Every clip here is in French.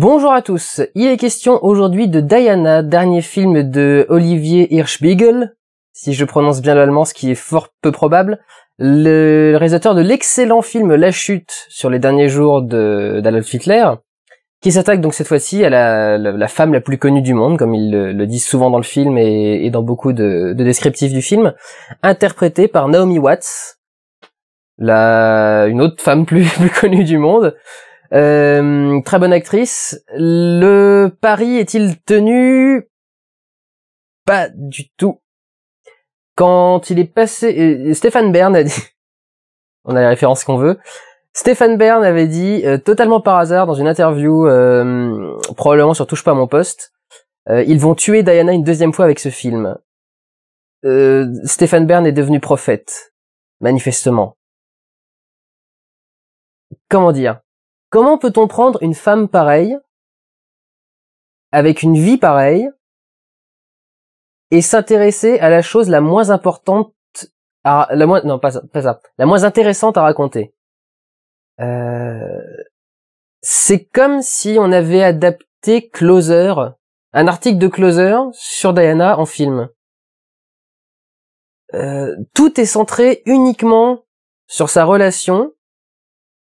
Bonjour à tous, il est question aujourd'hui de Diana, dernier film de Olivier Hirschbiegel, si je prononce bien l'allemand, ce qui est fort peu probable, le réalisateur de l'excellent film La Chute sur les derniers jours d'Adolf Hitler, qui s'attaque donc cette fois-ci à la, femme la plus connue du monde, comme ils le, disent souvent dans le film et, dans beaucoup de, descriptifs du film, interprétée par Naomi Watts, la, une autre femme plus connue du monde, euh, très bonne actrice. Le pari est-il tenu Pas du tout. Quand il est passé, euh, Stéphane Bern a dit, on a les références qu'on veut. Stéphane Bern avait dit euh, totalement par hasard dans une interview, probablement sur Touche pas à mon poste, ils vont tuer Diana une deuxième fois avec ce film. Stéphane Bern est devenu prophète, manifestement. Comment dire Comment peut-on prendre une femme pareille, avec une vie pareille, et s'intéresser à la chose la moins importante, la moins, non pas la moins intéressante à raconter euh, C'est comme si on avait adapté Closer, un article de Closer sur Diana en film. Euh, tout est centré uniquement sur sa relation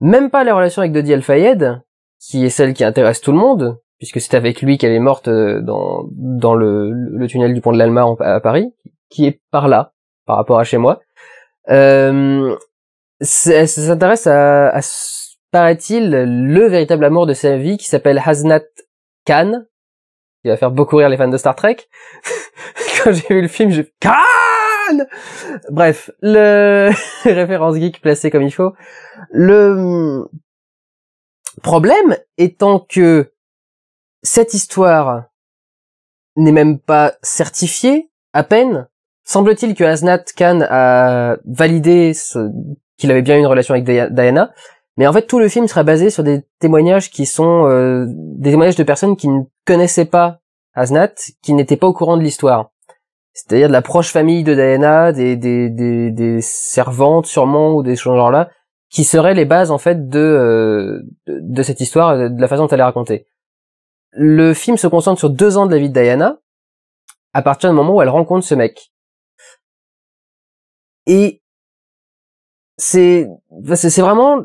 même pas la relation avec Dodi Al-Fayed, qui est celle qui intéresse tout le monde, puisque c'est avec lui qu'elle est morte euh, dans, dans le, tunnel du pont de l'Alma à Paris, qui est par là, par rapport à chez moi. Euh, elle s'intéresse à, paraît-il, le véritable amour de sa vie, qui s'appelle Haznat Khan, qui va faire beaucoup rire les fans de Star Trek. Quand j'ai vu le film, j'ai Bref, le référence geek placée comme il faut. Le problème étant que cette histoire n'est même pas certifiée, à peine. Semble-t-il que Asnat Khan a validé qu'il avait bien eu une relation avec Diana, mais en fait tout le film sera basé sur des témoignages qui sont euh, des témoignages de personnes qui ne connaissaient pas Asnat, qui n'étaient pas au courant de l'histoire c'est-à-dire de la proche famille de Diana, des, des, des, des servantes sûrement ou des choses genre là, qui seraient les bases en fait de, euh, de cette histoire, de la façon dont elle est racontée. Le film se concentre sur deux ans de la vie de Diana, à partir du moment où elle rencontre ce mec. Et c'est c'est vraiment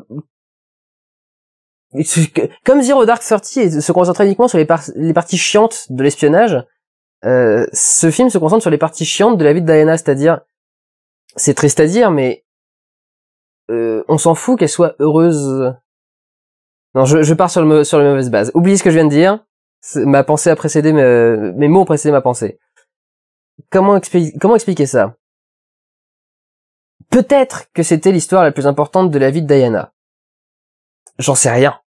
comme Zero Dark Thirty se concentrer uniquement sur les, les parties chiantes de l'espionnage, euh, ce film se concentre sur les parties chiantes de la vie de Diana, c'est-à-dire, c'est triste à dire, mais euh, on s'en fout qu'elle soit heureuse. Non, je, pars sur le sur la mauvaise base. Oubliez ce que je viens de dire. Ma pensée a précédé mes, mes mots ont précédé ma pensée. Comment expliquer comment expliquer ça Peut-être que c'était l'histoire la plus importante de la vie de Diana. J'en sais rien.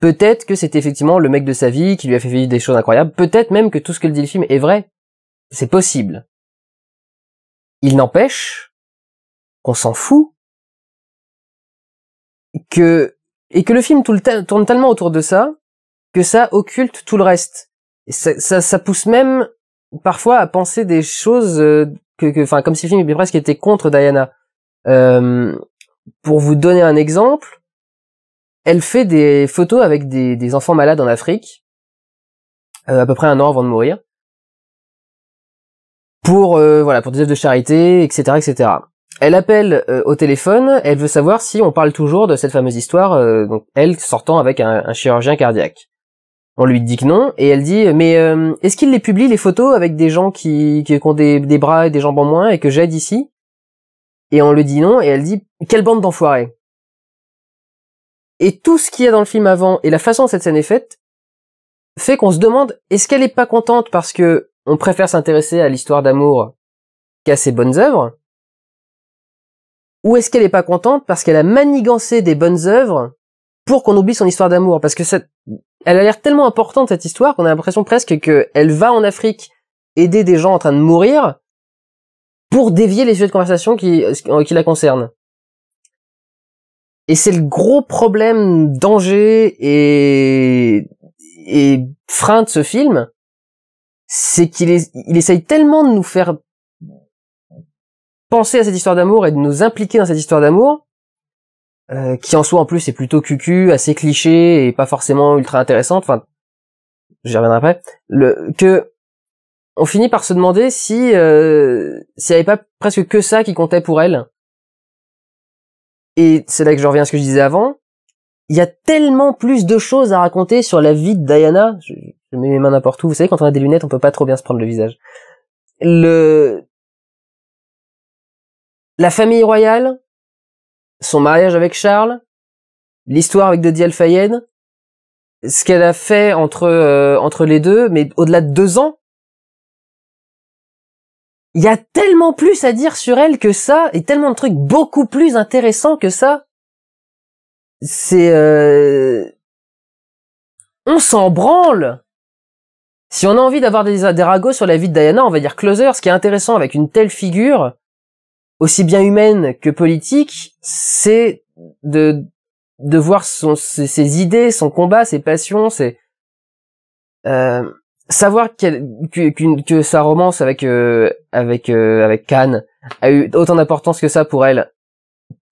Peut-être que c'est effectivement le mec de sa vie qui lui a fait vivre des choses incroyables. Peut-être même que tout ce que dit le film est vrai. C'est possible. Il n'empêche qu'on s'en fout que et que le film tourne tellement autour de ça que ça occulte tout le reste. Et ça, pousse même parfois à penser des choses euh, que, enfin, comme si le film était presque était contre Diana. Euh, pour vous donner un exemple, elle fait des photos avec des, enfants malades en Afrique, euh, à peu près un an avant de mourir, pour euh, voilà pour des œuvres de charité, etc., etc. Elle appelle euh, au téléphone, elle veut savoir si on parle toujours de cette fameuse histoire, donc elle sortant avec un, chirurgien cardiaque. On lui dit que non, et elle dit mais est-ce qu'il les publie les photos avec des gens qui, qui, ont des, des bras et des jambes en moins et que j'aide ici Et on lui dit non, et elle dit quelle bande d'enfoirés et tout ce qu'il y a dans le film avant et la façon dont cette scène est faite fait qu'on se demande est-ce qu'elle est pas contente parce que on préfère s'intéresser à l'histoire d'amour qu'à ses bonnes œuvres ou est-ce qu'elle est pas contente parce qu'elle a manigancé des bonnes œuvres pour qu'on oublie son histoire d'amour parce que cette... elle a l'air tellement importante cette histoire qu'on a l'impression presque qu'elle va en Afrique aider des gens en train de mourir pour dévier les sujets de conversation qui, qui la concernent. Et c'est le gros problème, danger et, et frein de ce film, c'est qu'il il essaye tellement de nous faire penser à cette histoire d'amour et de nous impliquer dans cette histoire d'amour, euh, qui en soi en plus est plutôt cucu, assez cliché et pas forcément ultra intéressante. Enfin, j'y reviendrai après. Le que on finit par se demander si euh, s'il n'y avait pas presque que ça qui comptait pour elle et c'est là que je reviens à ce que je disais avant. Il y a tellement plus de choses à raconter sur la vie de Diana. Je, mets mes mains n'importe où. Vous savez, quand on a des lunettes, on peut pas trop bien se prendre le visage. Le, la famille royale, son mariage avec Charles, l'histoire avec Dodi al ce qu'elle a fait entre euh, entre les deux, mais au-delà de deux ans, il y a tellement plus à dire sur elle que ça, et tellement de trucs beaucoup plus intéressants que ça. C'est... Euh... On s'en branle Si on a envie d'avoir des, ragots sur la vie de Diana, on va dire Closer, ce qui est intéressant avec une telle figure, aussi bien humaine que politique, c'est de, de voir ses, idées, son combat, ses passions, ses... Euh, savoir que, que, sa romance avec euh, avec euh, avec Khan a eu autant d'importance que ça pour elle,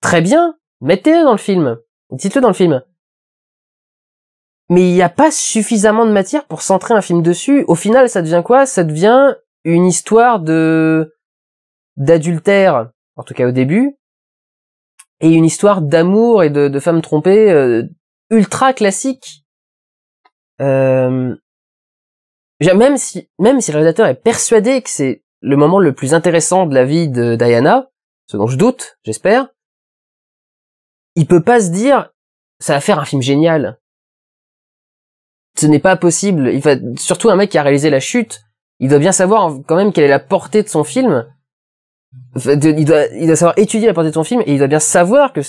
très bien, mettez-le dans le film, dites-le dans le film. Mais il n'y a pas suffisamment de matière pour centrer un film dessus. Au final, ça devient quoi Ça devient une histoire de d'adultère, en tout cas au début, et une histoire d'amour et de, de femmes trompées euh, ultra classique même si même si le réalisateur est persuadé que c'est le moment le plus intéressant de la vie de Diana, ce dont je doute, j'espère, il peut pas se dire ça va faire un film génial. Ce n'est pas possible. Il va, surtout un mec qui a réalisé La Chute, il doit bien savoir quand même quelle est la portée de son film. Il doit, il doit savoir étudier la portée de son film et il doit bien savoir que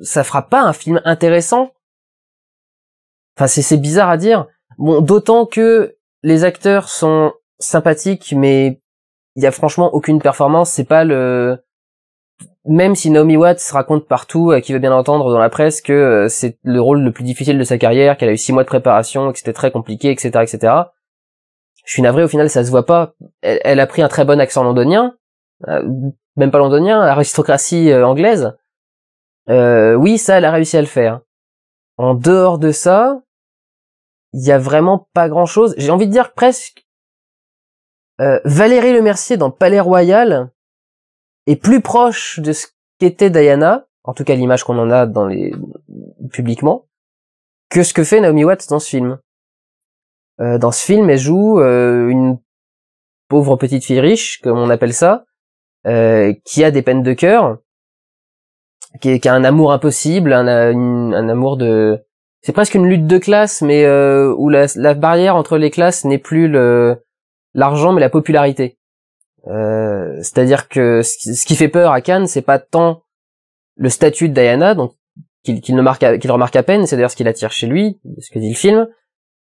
ça fera pas un film intéressant. Enfin, c'est bizarre à dire. Bon, d'autant que les acteurs sont sympathiques, mais il y a franchement aucune performance. C'est pas le même si Naomi Watts raconte partout, à euh, qui veut bien entendre dans la presse, que euh, c'est le rôle le plus difficile de sa carrière, qu'elle a eu six mois de préparation, que c'était très compliqué, etc., etc. Je suis navré, au final, ça se voit pas. Elle, a pris un très bon accent londonien, euh, même pas londonien, aristocratie anglaise. oui, ça, elle a réussi à le faire. En dehors de ça, il y a vraiment pas grand chose. J'ai envie de dire presque euh, Valérie Le Mercier dans Palais Royal est plus proche de ce qu'était Diana, en tout cas l'image qu'on en a dans les publiquement, que ce que fait Naomi Watts dans ce film. Euh, dans ce film, elle joue euh, une pauvre petite fille riche, comme on appelle ça, qui a des peines de cœur, qui, a un amour impossible, un amour de c'est presque une lutte de classe, mais euh, où la, barrière entre les classes n'est plus le l'argent, mais la popularité. Euh, C'est-à-dire que ce qui fait peur à Cannes, c'est pas tant le statut de Diana, donc qu'il ne marque, qu'il remarque à peine, c'est d'ailleurs ce qu'il attire chez lui, ce que dit le film.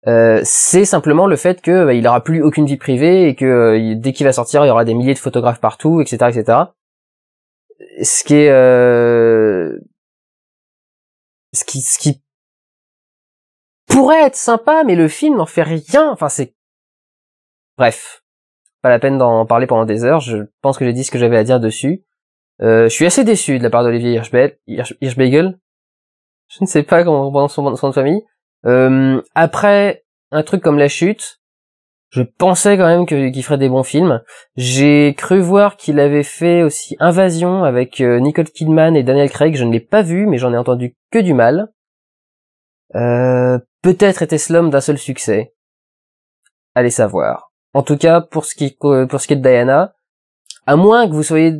Euh, c'est simplement le fait que bah, il aura plus aucune vie privée et que euh, dès qu'il va sortir, il y aura des milliers de photographes partout, etc., etc. Ce qui est ce qui, ce qui pourrait être sympa, mais le film n'en fait rien. Enfin, c'est... Bref. Pas la peine d'en parler pendant des heures. Je pense que j'ai dit ce que j'avais à dire dessus. Euh, je suis assez déçu de la part d'Olivier Je ne sais pas comment on son, famille. Euh, après un truc comme La Chute, je pensais quand même qu'il ferait des bons films. J'ai cru voir qu'il avait fait aussi Invasion avec euh, Nicole Kidman et Daniel Craig. Je ne l'ai pas vu, mais j'en ai entendu que du mal. Euh, Peut-être était-ce l'homme d'un seul succès. Allez savoir. En tout cas, euh, pour ce qui, est de Diana, à moins que vous soyez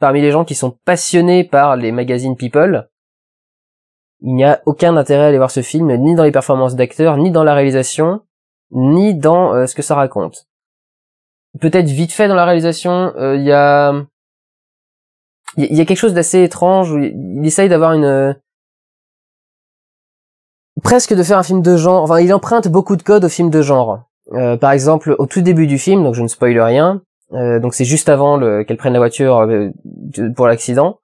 parmi les gens qui sont passionnés par les magazines People, il n'y a aucun intérêt à aller voir ce film, ni dans les performances d'acteurs, ni dans la réalisation, ni dans euh, ce que ça raconte. Peut-être vite fait dans la réalisation, euh, il y a il y a quelque chose d'assez étrange où il essaye d'avoir une presque de faire un film de genre. Enfin, il emprunte beaucoup de codes au film de genre. Euh, par exemple, au tout début du film, donc je ne spoile rien, euh, donc c'est juste avant qu'elle prenne la voiture euh, pour l'accident.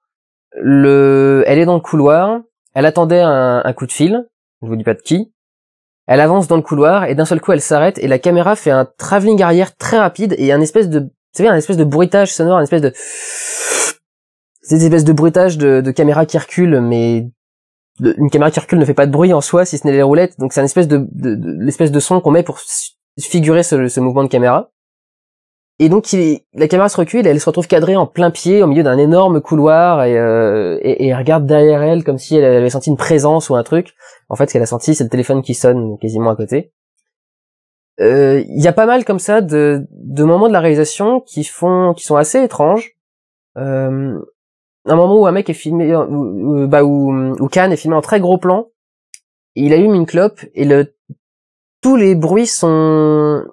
Le, elle est dans le couloir, elle attendait un, coup de fil, je vous dis pas de qui. Elle avance dans le couloir et d'un seul coup elle s'arrête et la caméra fait un travelling arrière très rapide et un espèce de, C'est bien un espèce de bruitage sonore, un espèce de, des espèces de bruitage de, de caméra qui recule mais une caméra qui recule ne fait pas de bruit en soi, si ce n'est les roulettes. Donc c'est un espèce de, l'espèce de son qu'on met pour figurer ce, mouvement de caméra. Et donc la caméra se recule et elle se retrouve cadrée en plein pied au milieu d'un énorme couloir et, euh, et, regarde derrière elle comme si elle avait senti une présence ou un truc. En fait, ce qu'elle a senti, c'est le téléphone qui sonne quasiment à côté. Euh, il y a pas mal comme ça de, de moments de la réalisation qui font qui sont assez étranges. Euh, un moment où un mec est filmé, euh, où, bah, où, où Khan est filmé en très gros plan, il allume une clope et le, tous les bruits sont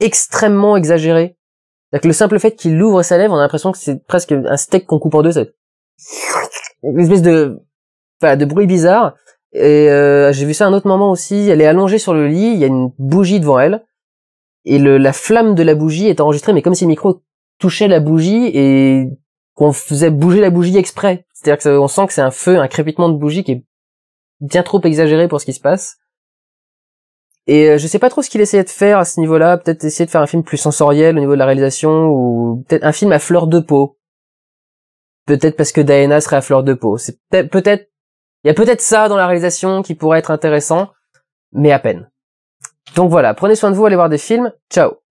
extrêmement exagérés. cest que le simple fait qu'il ouvre sa lèvre, on a l'impression que c'est presque un steak qu'on coupe en deux. C'est une espèce de, voilà, de bruit bizarre. Et euh, j'ai vu ça un autre moment aussi. Elle est allongée sur le lit, il y a une bougie devant elle, et le, la flamme de la bougie est enregistrée, mais comme si le micro touchait la bougie et qu'on faisait bouger la bougie exprès. C'est-à-dire qu'on sent que c'est un feu, un crépitement de bougie qui est bien trop exagéré pour ce qui se passe. Et euh, je sais pas trop ce qu'il essayait de faire à ce niveau-là, peut-être essayer de faire un film plus sensoriel au niveau de la réalisation, ou peut-être un film à fleur de peau. Peut-être parce que Diana serait à fleur de peau. C'est peut-être, il y a peut-être ça dans la réalisation qui pourrait être intéressant, mais à peine. Donc voilà, prenez soin de vous, allez voir des films, ciao